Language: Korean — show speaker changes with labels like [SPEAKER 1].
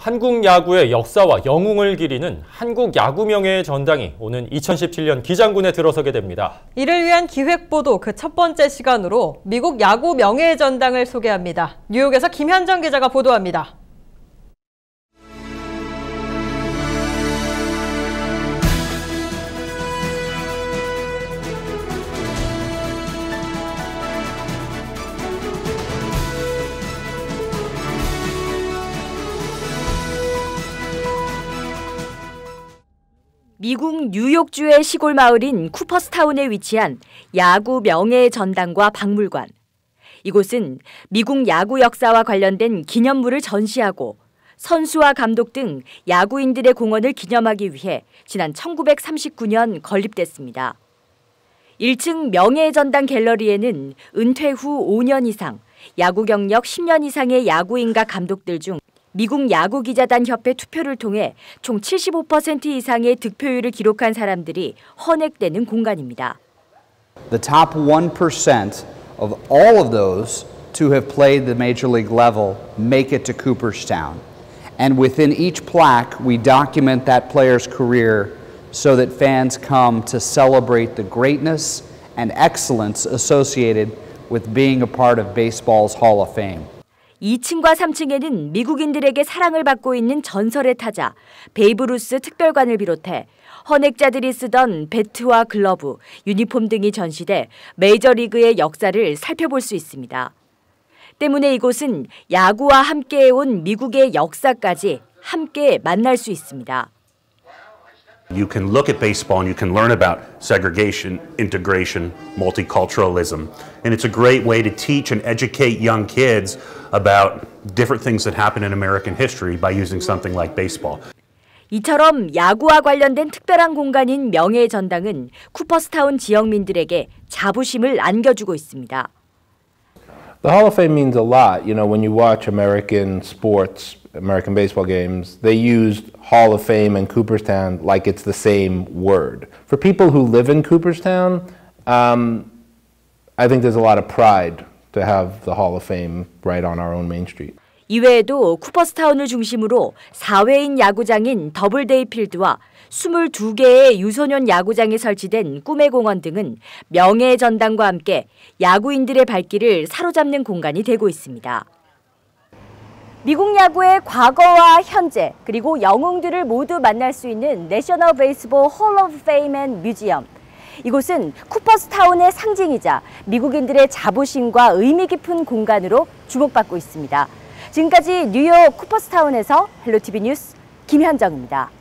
[SPEAKER 1] 한국 야구의 역사와 영웅을 기리는 한국 야구 명예의 전당이 오는 2017년 기장군에 들어서게 됩니다. 이를 위한 기획보도 그 첫 번째 시간으로 미국 야구 명예의 전당을 소개합니다. 뉴욕에서 김현정 기자가 보도합니다. 미국 뉴욕주의 시골 마을인 쿠퍼스타운에 위치한 야구 명예의 전당과 박물관. 이곳은 미국 야구 역사와 관련된 기념물을 전시하고 선수와 감독 등 야구인들의 공헌을 기념하기 위해 지난 1939년 건립됐습니다. 1층 명예의 전당 갤러리에는 은퇴 후 5년 이상, 야구 경력 10년 이상의 야구인과 감독들 중 미국 야구 기자단 협회 투표를 통해 총 75% 이상의 득표율을 기록한 사람들이 헌액되는 공간입니다.
[SPEAKER 2] The top 1% of all of those to have played the major league level make it to Cooperstown. And within each plaque, we document that player's career so that fans come to celebrate the greatness and excellence associated with being a part of baseball's Hall of Fame.
[SPEAKER 1] 2층과 3층에는 미국인들에게 사랑을 받고 있는 전설의 타자 베이브루스 특별관을 비롯해 헌액자들이 쓰던 배트와 글러브, 유니폼 등이 전시돼 메이저리그의 역사를 살펴볼 수 있습니다. 때문에 이곳은 야구와 함께해온 미국의 역사까지 함께 만날 수 있습니다.
[SPEAKER 3] You can look at baseball and you can learn about segregation, integration, multiculturalism. And it's a great way to teach and educate young kids about different things that happen in American history by using something like baseball.
[SPEAKER 1] 이처럼 야구와 관련된 특별한 공간인 명예의 전당은 쿠퍼스타운 지역민들에게 자부심을 안겨주고 있습니다.
[SPEAKER 4] The Hall of Fame means a lot. You know, when you watch American sports, American baseball games, they use Hall of Fame and Cooperstown like it's the same word. For people who live in Cooperstown, um, I think there's a lot of pride to have the Hall of Fame right on our own main street.
[SPEAKER 1] 이외에도 쿠퍼스타운을 중심으로 사회인 야구장인 더블데이필드와 22개의 유소년 야구장이 설치된 꿈의 공원 등은 명예의 전당과 함께 야구인들의 발길을 사로잡는 공간이 되고 있습니다. 미국 야구의 과거와 현재 그리고 영웅들을 모두 만날 수 있는 내셔널 베이스볼 홀 오브 페임 앤 뮤지엄. 이곳은 쿠퍼스타운의 상징이자 미국인들의 자부심과 의미 깊은 공간으로 주목받고 있습니다. 지금까지 뉴욕 쿠퍼스타운에서 헬로티비 뉴스 김현정입니다.